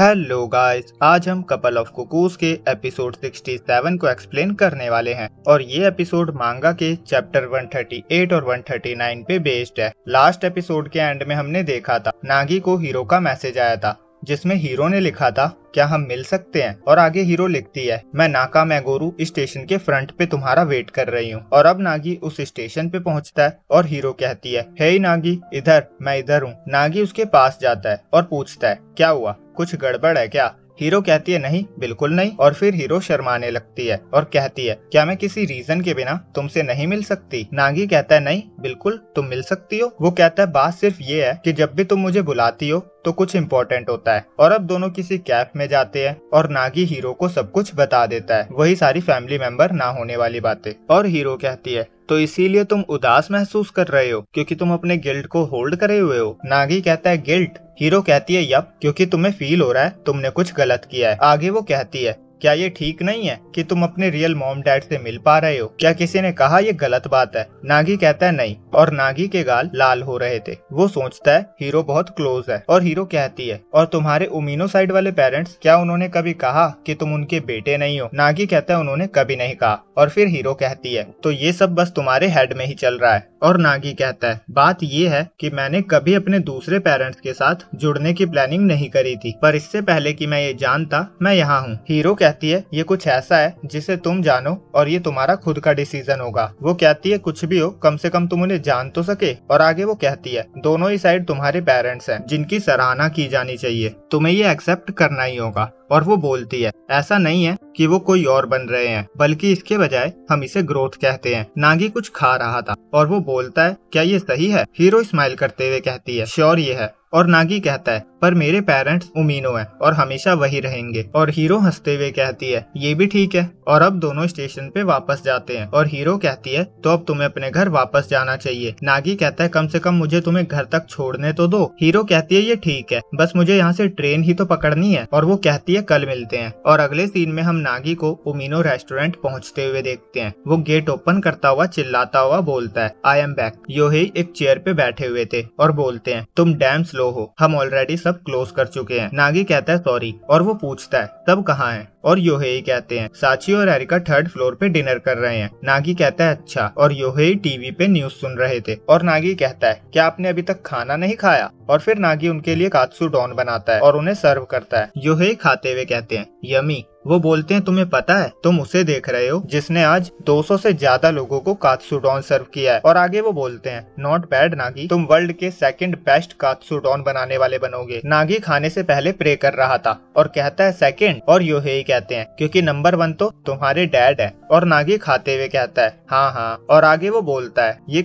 Hello guys आज हम couple of कुकूस के एपिसोड 67 को एक्सप्लेन करने वाले हैं और ये एपिसोड मांगा के चैप्टर 138 और 139 पे बेस्ड है लास्ट एपिसोड के एंड में हमने देखा था नागी को हीरो का मैसेज आया था जिसमें हीरो ने लिखा था क्या हम मिल सकते हैं और आगे हीरो लिखती है मैं नाका मैगोरू स्टेशन के फ्रंट पे तुम्हारा वेट कर रही हूँ और अब नागी उस स्टेशन पे पहुँचता है और हीरो कहती है हे hey, नागी इधर मैं इधर हूँ नागी उसके पास जाता है और पूछता है क्या हुआ कुछ गड़बड़ है क्या हीरो कहती है नहीं बिल्कुल नहीं और फिर हीरो शर्माने लगती है और कहती है क्या मैं किसी रीजन के बिना तुमसे नहीं मिल सकती नागी कहता है नहीं बिल्कुल तुम मिल सकती हो वो कहता है बात सिर्फ ये है कि जब भी तुम मुझे बुलाती हो तो कुछ इम्पोर्टेंट होता है और अब दोनों किसी कैफ में जाते हैं और नागी हीरो को सब कुछ बता देता है वही सारी फैमिली मेंबर ना होने वाली बातें और हीरो कहती है तो इसीलिए तुम उदास महसूस कर रहे हो क्योंकि तुम अपने गिल्ट को होल्ड करे हुए हो नागी कहता है गिल्ट हीरो कहती है यप क्योंकि तुम्हें फील हो रहा है तुमने कुछ गलत किया है आगे वो कहती है क्या ये ठीक नहीं है कि तुम अपने रियल मॉम डैड से मिल पा रहे हो क्या किसी ने कहा ये गलत बात है नागी कहता है नहीं और नागी के गाल लाल हो रहे थे वो सोचता है हीरो बहुत क्लोज है और हीरो कहती है और तुम्हारे उमीनो साइड वाले पेरेंट्स क्या उन्होंने कभी कहा कि तुम उनके बेटे नहीं हो नागी कहता है उन्होंने कभी नहीं कहा और फिर हीरो कहती है तो ये सब बस तुम्हारे हेड में ही चल रहा है और नागी कहता है बात ये है कि मैंने कभी अपने दूसरे पेरेंट्स के साथ जुड़ने की प्लानिंग नहीं करी थी पर इससे पहले कि मैं ये जानता मैं यहाँ हूँ हीरो कहती है ये कुछ ऐसा है जिसे तुम जानो और ये तुम्हारा खुद का डिसीजन होगा वो कहती है कुछ भी हो कम से कम तुम उन्हें जान तो सके और आगे वो कहती है दोनों ही साइड तुम्हारे पेरेंट्स हैं जिनकी सराहना की जानी चाहिए तुम्हें ये एक्सेप्ट करना ही होगा और वो बोलती है ऐसा नहीं है कि वो कोई और बन रहे हैं बल्कि इसके बजाय हम इसे ग्रोथ कहते हैं नागी कुछ खा रहा था और वो बोलता है क्या ये सही है हीरो स्माइल करते हुए कहती है श्योर ये है और नागी कहता है पर मेरे पेरेंट्स उमीनो है और हमेशा वही रहेंगे और हीरो हंसते हुए कहती है ये भी ठीक है और अब दोनों स्टेशन पे वापस जाते हैं और हीरो कहती है तो अब तुम्हें अपने घर वापस जाना चाहिए नागी कहता है कम से कम मुझे तुम्हें घर तक छोड़ने तो दो हीरो कहती है ये ठीक है बस मुझे यहाँ से ट्रेन ही तो पकड़नी है और वो कहती है कल मिलते हैं और अगले सीन में हम नागी को उमीनो रेस्टोरेंट पहुँचते हुए देखते हैं वो गेट ओपन करता हुआ चिल्लाता हुआ बोलता है आई एम बैक यो एक चेयर पे बैठे हुए थे और बोलते हैं तुम डैम स्लो हो हम ऑलरेडी सब क्लोज कर चुके हैं नागी कहता है सॉरी और वो पूछता है तब कहाँ है और योहेई कहते हैं साची और एरिका थर्ड फ्लोर पे डिनर कर रहे हैं नागी कहता है अच्छा और योहेई टीवी पे न्यूज सुन रहे थे और नागी कहता है क्या आपने अभी तक खाना नहीं खाया और फिर नागी उनके लिए कात्सु डॉन बनाता है और उन्हें सर्व करता है योहेई खाते हुए कहते हैं यमी वो बोलते हैं तुम्हें पता है तुम उसे देख रहे हो जिसने आज 200 से ज्यादा लोगों को डॉन सर्व किया है और आगे वो बोलते हैं नॉट बैड नागी तुम वर्ल्ड के सेकंड बेस्ट डॉन बनाने वाले बनोगे नागी खाने से पहले प्रे कर रहा था और कहता है सेकंड और यो ही कहते हैं क्योंकि नंबर वन तो तुम्हारे डैड है और नागी खाते हुए कहता है हाँ हाँ और आगे वो बोलता है ये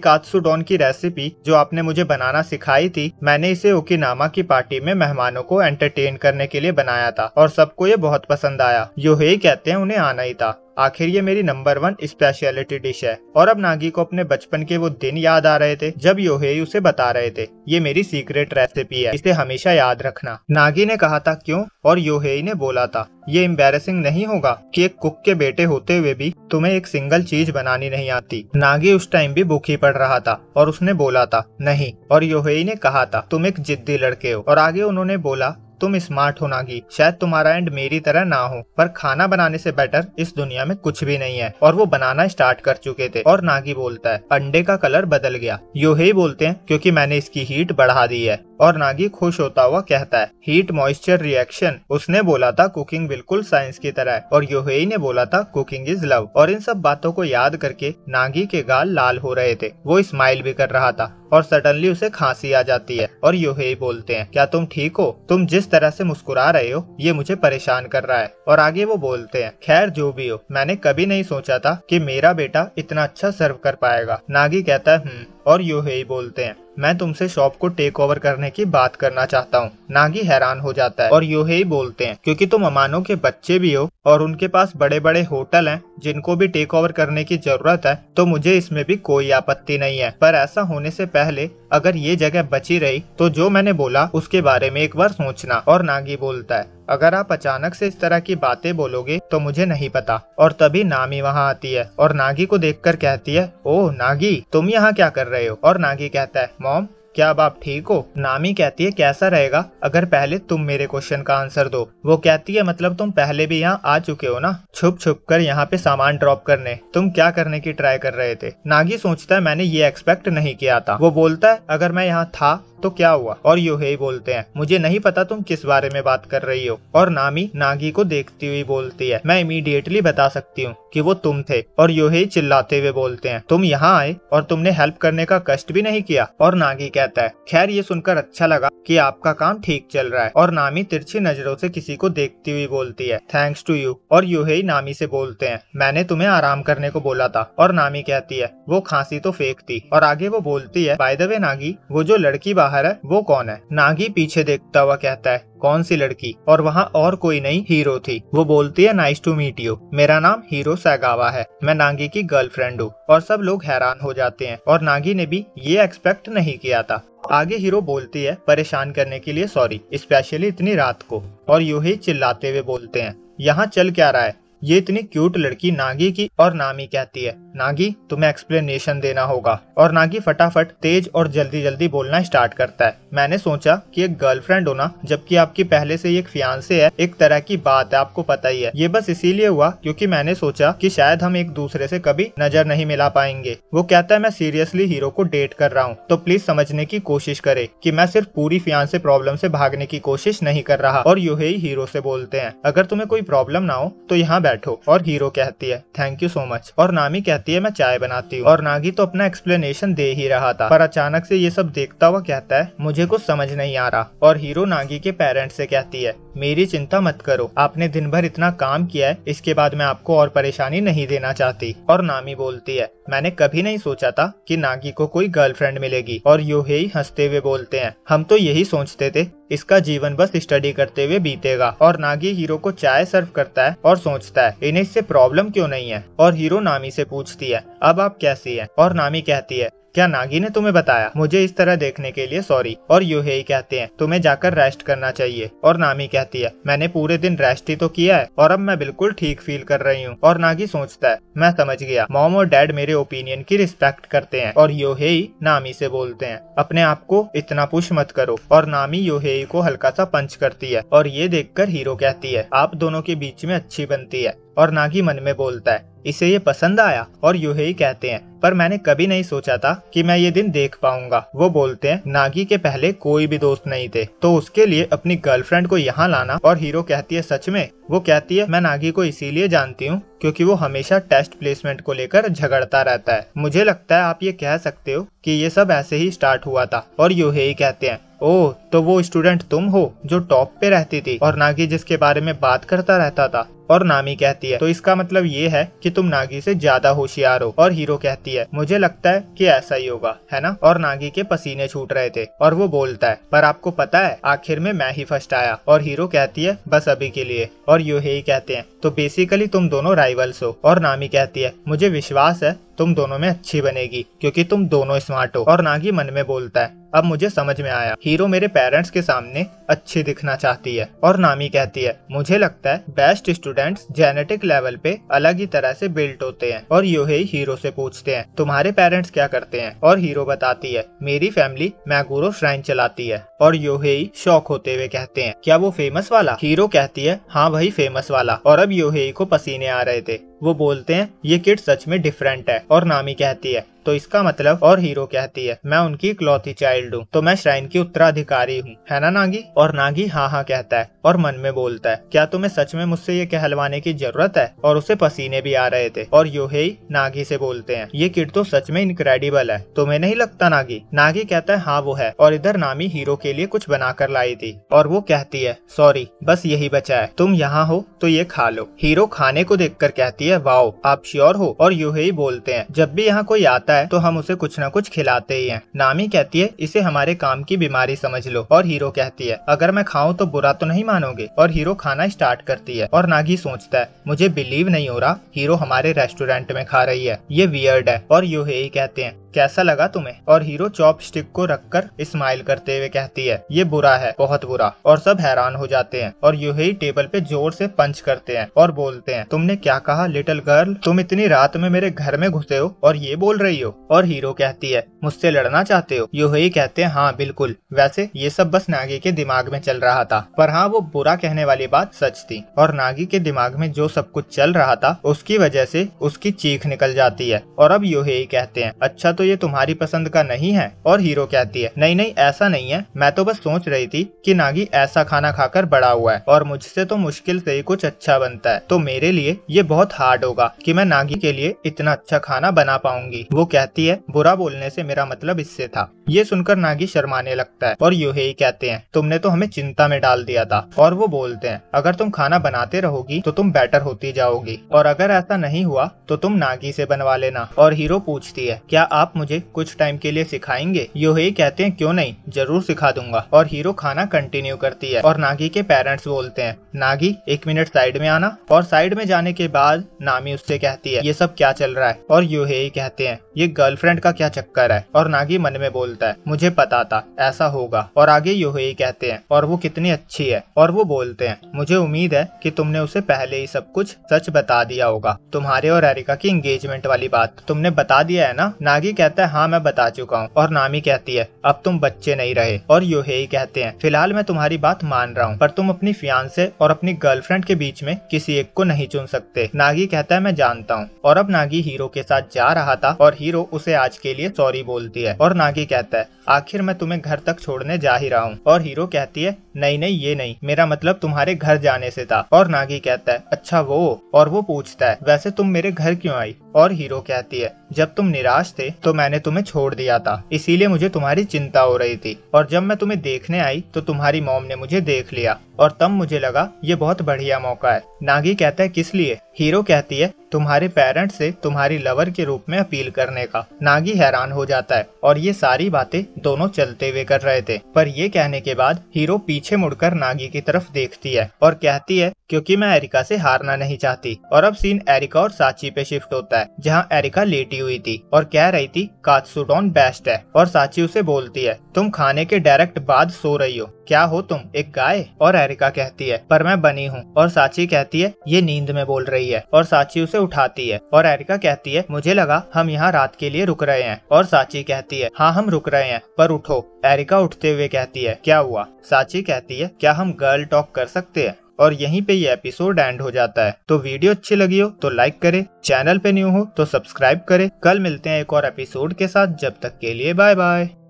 डॉन की रेसिपी जो आपने मुझे बनाना सिखाई थी मैंने इसे ओकिनामा की पार्टी में मेहमानों को एंटरटेन करने के लिए बनाया था और सबको ये बहुत पसंद आया योहेई कहते हैं उन्हें आना ही था आखिर ये मेरी नंबर वन स्पेशलिटी डिश है और अब नागी को अपने बचपन के वो दिन याद आ रहे थे जब योहे उसे बता रहे थे ये मेरी सीक्रेट रेसिपी है इसे हमेशा याद रखना नागी ने कहा था क्यों और योहे ने बोला था ये एम्बेसिंग नहीं होगा कि एक कुक के बेटे होते हुए भी तुम्हें एक सिंगल चीज बनानी नहीं आती नागी उस टाइम भी भूखी पड़ रहा था और उसने बोला था नहीं और योहे ने कहा था तुम एक जिद्दी लड़के हो और आगे उन्होंने बोला तुम स्मार्ट हो नागी शायद तुम्हारा एंड मेरी तरह ना हो पर खाना बनाने से बेटर इस दुनिया में कुछ भी नहीं है और वो बनाना स्टार्ट कर चुके थे और नागी बोलता है अंडे का कलर बदल गया यो ही बोलते हैं क्योंकि मैंने इसकी हीट बढ़ा दी है और नागी खुश होता हुआ कहता है हीट मॉइस्चर रिएक्शन उसने बोला था कुकिंग बिल्कुल साइंस की तरह है और यूहे ने बोला था कुकिंग इज लव और इन सब बातों को याद करके नागी के गाल लाल हो रहे थे वो स्माइल भी कर रहा था और सडनली उसे खांसी आ जाती है और यू ही बोलते हैं क्या तुम ठीक हो तुम जिस तरह से मुस्कुरा रहे हो ये मुझे परेशान कर रहा है और आगे वो बोलते हैं खैर जो भी हो मैंने कभी नहीं सोचा था कि मेरा बेटा इतना अच्छा सर्व कर पाएगा नागी कहता है हम्म। और यूहेई बोलते हैं मैं तुमसे शॉप को टेक ओवर करने की बात करना चाहता हूँ नागी हैरान हो जाता है और ही बोलते हैं क्योंकि तुम अमानो के बच्चे भी हो और उनके पास बड़े बड़े होटल हैं जिनको भी टेक ओवर करने की जरूरत है तो मुझे इसमें भी कोई आपत्ति नहीं है पर ऐसा होने से पहले अगर ये जगह बची रही तो जो मैंने बोला उसके बारे में एक बार सोचना और नागी बोलता है अगर आप अचानक से इस तरह की बातें बोलोगे तो मुझे नहीं पता और तभी नामी वहाँ आती है और नागी को देखकर कहती है ओह नागी तुम यहाँ क्या कर रहे हो और नागी कहता है मॉम क्या अब आप ठीक हो नामी कहती है कैसा रहेगा अगर पहले तुम मेरे क्वेश्चन का आंसर दो वो कहती है मतलब तुम पहले भी यहाँ आ चुके हो ना छुप छुप कर यहाँ पे सामान ड्रॉप करने तुम क्या करने की ट्राई कर रहे थे नागी सोचता है मैंने ये एक्सपेक्ट नहीं किया था वो बोलता है अगर मैं यहाँ था तो क्या हुआ और ही बोलते हैं मुझे नहीं पता तुम किस बारे में बात कर रही हो और नामी नागी को देखती हुई बोलती है मैं इमीडिएटली बता सकती हूँ कि वो तुम थे और ही चिल्लाते हुए बोलते हैं तुम यहाँ आए और तुमने हेल्प करने का कष्ट भी नहीं किया और नागी कहता है खैर ये सुनकर अच्छा लगा कि आपका काम ठीक चल रहा है और नामी तिरछी नजरों से किसी को देखती हुई बोलती है थैंक्स टू यू और ही नामी से बोलते हैं मैंने तुम्हें आराम करने को बोला था और नामी कहती है वो खांसी तो फेंक थी और आगे वो बोलती है बाय द वे नागी वो जो लड़की बाहर बाहर है वो कौन है नागी पीछे देखता हुआ कहता है कौन सी लड़की और वहाँ और कोई नहीं हीरो थी वो बोलती है नाइस टू मीट यू मेरा नाम हीरो सैगावा है मैं नागी की गर्लफ्रेंड हूँ और सब लोग हैरान हो जाते हैं और नागी ने भी ये एक्सपेक्ट नहीं किया था आगे हीरो बोलती है परेशान करने के लिए सॉरी स्पेशली इतनी रात को और यू ही चिल्लाते हुए बोलते हैं यहाँ चल क्या रहा है ये इतनी क्यूट लड़की नागी की और नामी कहती है नागी तुम्हें एक्सप्लेनेशन देना होगा और नागी फटाफट तेज और जल्दी जल्दी बोलना स्टार्ट करता है मैंने सोचा कि एक गर्लफ्रेंड होना जबकि आपकी पहले से एक फियांसे है एक तरह की बात है आपको पता ही है ये बस इसीलिए हुआ क्योंकि मैंने सोचा कि शायद हम एक दूसरे से कभी नजर नहीं मिला पाएंगे वो कहता है मैं सीरियसली हीरो को डेट कर रहा हूँ तो प्लीज समझने की कोशिश करे की मैं सिर्फ पूरी फियांसे प्रॉब्लम से भागने की कोशिश नहीं कर रहा और यू हीरो से बोलते हैं अगर तुम्हें कोई प्रॉब्लम ना हो तो यहाँ बैठो और हीरो कहती है थैंक यू सो मच और नामी कहती है मैं चाय बनाती हूँ और नागी तो अपना एक्सप्लेनेशन दे ही रहा था पर अचानक से ये सब देखता हुआ कहता है मुझे कुछ समझ नहीं आ रहा और हीरो नागी के पेरेंट्स से कहती है मेरी चिंता मत करो आपने दिन भर इतना काम किया है इसके बाद मैं आपको और परेशानी नहीं देना चाहती और नामी बोलती है मैंने कभी नहीं सोचा था कि नागी को कोई गर्लफ्रेंड मिलेगी और ही हंसते हुए बोलते हैं हम तो यही सोचते थे इसका जीवन बस स्टडी करते हुए बीतेगा और नागी हीरो को चाय सर्व करता है और सोचता है इन्हें इससे प्रॉब्लम क्यों नहीं है और हीरो नामी से पूछती है अब आप कैसी हैं और नामी कहती है क्या नागी ने तुम्हें बताया मुझे इस तरह देखने के लिए सॉरी और ही कहते हैं तुम्हें जाकर रेस्ट करना चाहिए और नामी कहती है मैंने पूरे दिन रेस्ट ही तो किया है और अब मैं बिल्कुल ठीक फील कर रही हूँ और नागी सोचता है मैं समझ गया मॉम और डैड मेरे ओपिनियन की रिस्पेक्ट करते हैं और ही नामी से बोलते हैं अपने आप को इतना पुश मत करो और नामी ही को हल्का सा पंच करती है और ये कर हीरो कहती है आप दोनों के बीच में अच्छी बनती है और नागी मन में बोलता है इसे ये पसंद आया और यू ही कहते हैं पर मैंने कभी नहीं सोचा था कि मैं ये दिन देख पाऊंगा वो बोलते हैं नागी के पहले कोई भी दोस्त नहीं थे तो उसके लिए अपनी गर्लफ्रेंड को यहाँ लाना और हीरो कहती है सच में वो कहती है मैं नागी को इसीलिए जानती हूँ क्योंकि वो हमेशा टेस्ट प्लेसमेंट को लेकर झगड़ता रहता है मुझे लगता है आप ये कह सकते हो कि ये सब ऐसे ही स्टार्ट हुआ था और यू ही कहते हैं ओ तो वो स्टूडेंट तुम हो जो टॉप पे रहती थी और नागी जिसके बारे में बात करता रहता था और नामी कहती है तो इसका मतलब ये है कि तुम नागी से ज्यादा होशियार हो और हीरो कहती है मुझे लगता है कि ऐसा ही होगा है ना और नागी के पसीने छूट रहे थे और वो बोलता है पर आपको पता है आखिर में मैं ही फर्स्ट आया और हीरो कहती है बस अभी के लिए और ही कहते हैं तो बेसिकली तुम दोनों राइवल्स हो और नामी कहती है मुझे विश्वास है तुम दोनों में अच्छी बनेगी क्योंकि तुम दोनों स्मार्ट हो और नागी मन में बोलता है अब मुझे समझ में आया हीरो मेरे पेरेंट्स के सामने अच्छी दिखना चाहती है और नामी कहती है मुझे लगता है बेस्ट स्टूडेंट्स जेनेटिक लेवल पे अलग ही तरह से बिल्ट होते हैं और यो ही हीरो से पूछते हैं तुम्हारे पेरेंट्स क्या करते हैं और हीरो बताती है मेरी फैमिली मैगुरो श्राइन चलाती है और योहेई शौक होते हुए कहते हैं क्या वो फेमस वाला हीरो कहती है हाँ भाई फेमस वाला और अब योहेई को पसीने आ रहे थे वो बोलते हैं ये किट सच में डिफरेंट है और नामी कहती है तो इसका मतलब और हीरो कहती है मैं उनकी इकलौती चाइल्ड हूँ तो मैं श्राइन की उत्तराधिकारी हूँ है ना नागी और नागी हाँ हाँ कहता है और मन में बोलता है क्या तुम्हें सच में मुझसे ये कहलवाने की जरूरत है और उसे पसीने भी आ रहे थे और ही नागी से बोलते हैं ये किड तो सच में इनक्रेडिबल है तुम्हें नहीं लगता नागी नागी कहता है हाँ वो है और इधर नामी हीरो के लिए कुछ बनाकर लाई थी और वो कहती है सॉरी बस यही बचा है तुम यहाँ हो तो ये खा लो हीरो खाने को देखकर कहती है वाओ आप श्योर हो और यूहे बोलते हैं जब भी यहाँ कोई आता होता है तो हम उसे कुछ न कुछ खिलाते ही है नामी कहती है इसे हमारे काम की बीमारी समझ लो और हीरो कहती है अगर मैं खाऊं तो बुरा तो नहीं मानोगे और हीरो खाना स्टार्ट करती है और नागी सोचता है मुझे बिलीव नहीं हो रहा हीरो हमारे रेस्टोरेंट में खा रही है ये वियर्ड है और यूहेई कहते हैं कैसा लगा तुम्हें और हीरो चॉप स्टिक को रखकर स्माइल करते हुए कहती है ये बुरा है बहुत बुरा और सब हैरान हो जाते हैं और यूही टेबल पे जोर से पंच करते हैं और बोलते हैं तुमने क्या कहा लिटिल गर्ल तुम इतनी रात में मेरे घर में घुसे हो और ये बोल रही हो और हीरो कहती है मुझसे लड़ना चाहते हो यू ही कहते हैं हाँ बिल्कुल वैसे ये सब बस नागी के दिमाग में चल रहा था पर हाँ वो बुरा कहने वाली बात सच थी और नागी के दिमाग में जो सब कुछ चल रहा था उसकी वजह से उसकी चीख निकल जाती है और अब यूही कहते हैं अच्छा तो तो ये तुम्हारी पसंद का नहीं है और हीरो कहती है नहीं नहीं ऐसा नहीं है मैं तो बस सोच रही थी कि नागी ऐसा खाना खाकर बड़ा हुआ है और मुझसे तो मुश्किल से ही कुछ अच्छा बनता है तो मेरे लिए ये बहुत हार्ड होगा कि मैं नागी के लिए इतना अच्छा खाना बना पाऊंगी वो कहती है बुरा बोलने से मेरा मतलब इससे था ये सुनकर नागी शर्माने लगता है और यूहे कहते हैं तुमने तो हमें चिंता में डाल दिया था और वो बोलते हैं अगर तुम खाना बनाते रहोगी तो तुम बेटर होती जाओगी और अगर ऐसा नहीं हुआ तो तुम नागी से बनवा लेना और हीरो पूछती है क्या आप मुझे कुछ टाइम के लिए सिखाएंगे योहे कहते हैं क्यों नहीं जरूर सिखा दूंगा और हीरो खाना कंटिन्यू करती है और नागी के पेरेंट्स बोलते हैं नागी एक मिनट साइड में आना और साइड में जाने के बाद नामी उससे कहती है ये सब क्या चल रहा है और योहे कहते हैं ये गर्लफ्रेंड का क्या चक्कर है और नागी मन में बोलता है मुझे पता था ऐसा होगा और आगे योहे कहते हैं और वो कितनी अच्छी है और वो बोलते हैं मुझे उम्मीद है कि तुमने उसे पहले ही सब कुछ सच बता दिया होगा तुम्हारे और एरिका की एंगेजमेंट वाली बात तुमने बता दिया है ना नागी कहता है हाँ मैं बता चुका हूँ और नामी कहती है अब तुम बच्चे नहीं रहे और योहेई कहते हैं फिलहाल मैं तुम्हारी बात मान रहा हूँ पर तुम अपनी फियांसे और अपनी गर्लफ्रेंड के बीच में किसी एक को नहीं चुन सकते नागी कहता है मैं जानता हूँ और अब नागी हीरो के साथ जा रहा था और हीरो उसे आज के लिए सॉरी बोलती है और नागी कहता है आखिर मैं तुम्हें घर तक छोड़ने जा ही रहा हूँ और हीरो कहती है नहीं नहीं ये नहीं मेरा मतलब तुम्हारे घर जाने से था और नागी कहता है अच्छा वो और वो पूछता है वैसे तुम मेरे घर क्यों आई और हीरो कहती है जब तुम निराश थे तो मैंने तुम्हें छोड़ दिया था इसीलिए मुझे तुम्हारी चिंता हो रही थी और जब मैं तुम्हें देखने आई तो तुम्हारी मोम ने मुझे देख लिया और तब मुझे लगा ये बहुत बढ़िया मौका है नागी कहता है किस लिए हीरो कहती है तुम्हारे पेरेंट्स से तुम्हारी लवर के रूप में अपील करने का नागी हैरान हो जाता है और ये सारी बातें दोनों चलते हुए कर रहे थे पर ये कहने के बाद हीरो पीछे मुड़कर नागी की तरफ देखती है और कहती है क्योंकि मैं एरिका से हारना नहीं चाहती और अब सीन एरिका और साची पे शिफ्ट होता है जहाँ एरिका लेटी हुई थी और कह रही थी कात्सुडोन बेस्ट है और साची उसे बोलती है तुम खाने के डायरेक्ट बाद सो रही हो क्या हो तुम एक गाय और एरिका कहती है पर मैं बनी हूँ और साची कहती है ये नींद में बोल रही है और साची उसे उठाती है और एरिका कहती है मुझे लगा हम यहाँ रात के लिए रुक रहे हैं और साची कहती है हाँ हम रुक रहे हैं पर उठो एरिका उठते हुए कहती है क्या हुआ साची कहती है क्या हम गर्ल टॉक कर सकते हैं और यहीं पे ये एपिसोड एंड हो जाता है तो वीडियो अच्छी लगी हो तो लाइक करे चैनल पे न्यू हो तो सब्सक्राइब करे कल मिलते हैं एक और एपिसोड के साथ जब तक के लिए बाय बाय